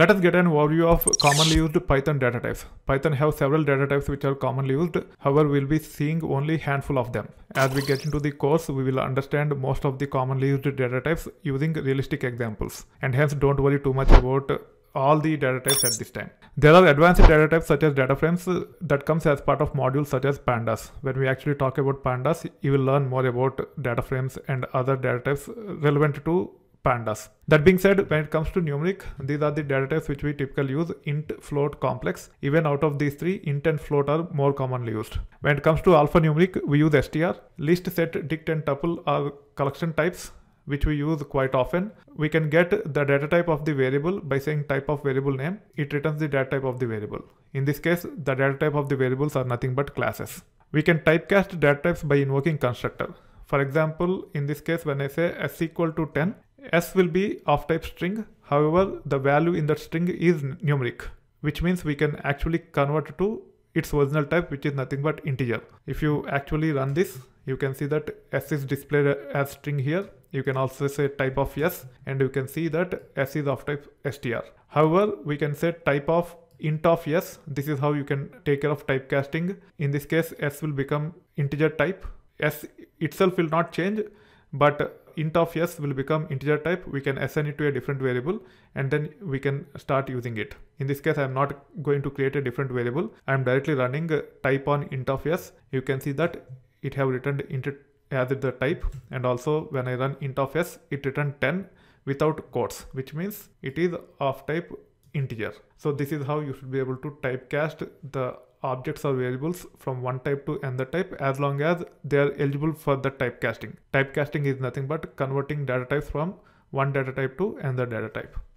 Let us get an overview of commonly used Python data types. Python have several data types which are commonly used, however we'll be seeing only handful of them. As we get into the course, we will understand most of the commonly used data types using realistic examples. And hence don't worry too much about all the data types at this time. There are advanced data types such as data frames that comes as part of modules such as pandas. When we actually talk about pandas, you will learn more about data frames and other data types relevant to pandas. That being said, when it comes to numeric, these are the data types which we typically use int, float, complex. Even out of these three, int and float are more commonly used. When it comes to alphanumeric, we use str. List, set, dict and tuple are collection types which we use quite often. We can get the data type of the variable by saying type of variable name. It returns the data type of the variable. In this case, the data type of the variables are nothing but classes. We can typecast data types by invoking constructor. For example, in this case, when I say s equal to 10, S will be of type string. However, the value in that string is numeric, which means we can actually convert to its original type, which is nothing but integer. If you actually run this, you can see that S is displayed as string here. You can also say type of S and you can see that S is of type str. However, we can say type of int of s this is how you can take care of typecasting in this case s will become integer type s itself will not change but int of yes will become integer type. We can assign it to a different variable and then we can start using it. In this case, I'm not going to create a different variable. I'm directly running type on int of yes. You can see that it have returned int as the type and also when I run int of s, it returned 10 without quotes, which means it is of type integer. So this is how you should be able to typecast the objects or variables from one type to another type as long as they are eligible for the typecasting. Typecasting is nothing but converting data types from one data type to another data type.